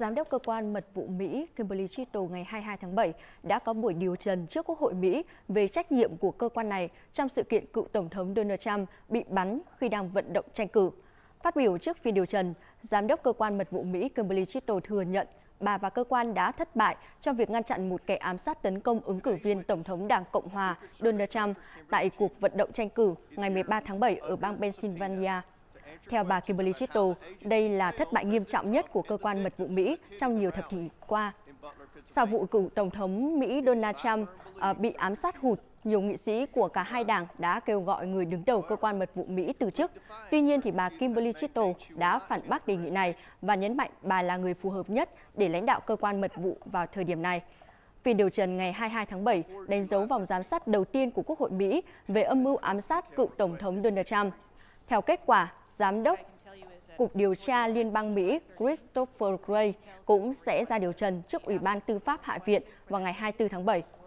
Giám đốc cơ quan mật vụ Mỹ Kimberly Chitto ngày 22 tháng 7 đã có buổi điều trần trước Quốc hội Mỹ về trách nhiệm của cơ quan này trong sự kiện cựu Tổng thống Donald Trump bị bắn khi đang vận động tranh cử. Phát biểu trước phiên điều trần, Giám đốc cơ quan mật vụ Mỹ Kimberly Chitto thừa nhận bà và cơ quan đã thất bại trong việc ngăn chặn một kẻ ám sát tấn công ứng cử viên Tổng thống Đảng Cộng Hòa Donald Trump tại cuộc vận động tranh cử ngày 13 tháng 7 ở bang Pennsylvania theo bà Kimberly Chitto, đây là thất bại nghiêm trọng nhất của cơ quan mật vụ Mỹ trong nhiều thập kỷ qua. Sau vụ cựu Tổng thống Mỹ Donald Trump ờ, bị ám sát hụt, nhiều nghị sĩ của cả hai đảng đã kêu gọi người đứng đầu cơ quan mật vụ Mỹ từ chức. Tuy nhiên, thì bà Kimberly Chitto đã phản bác đề nghị này và nhấn mạnh bà là người phù hợp nhất để lãnh đạo cơ quan mật vụ vào thời điểm này. Phiên điều trần ngày 22 tháng 7 đánh dấu vòng giám sát đầu tiên của Quốc hội Mỹ về âm mưu ám sát cựu Tổng thống Donald Trump. Theo kết quả, Giám đốc Cục Điều tra Liên bang Mỹ Christopher Gray cũng sẽ ra điều trần trước Ủy ban Tư pháp Hạ viện vào ngày 24 tháng 7.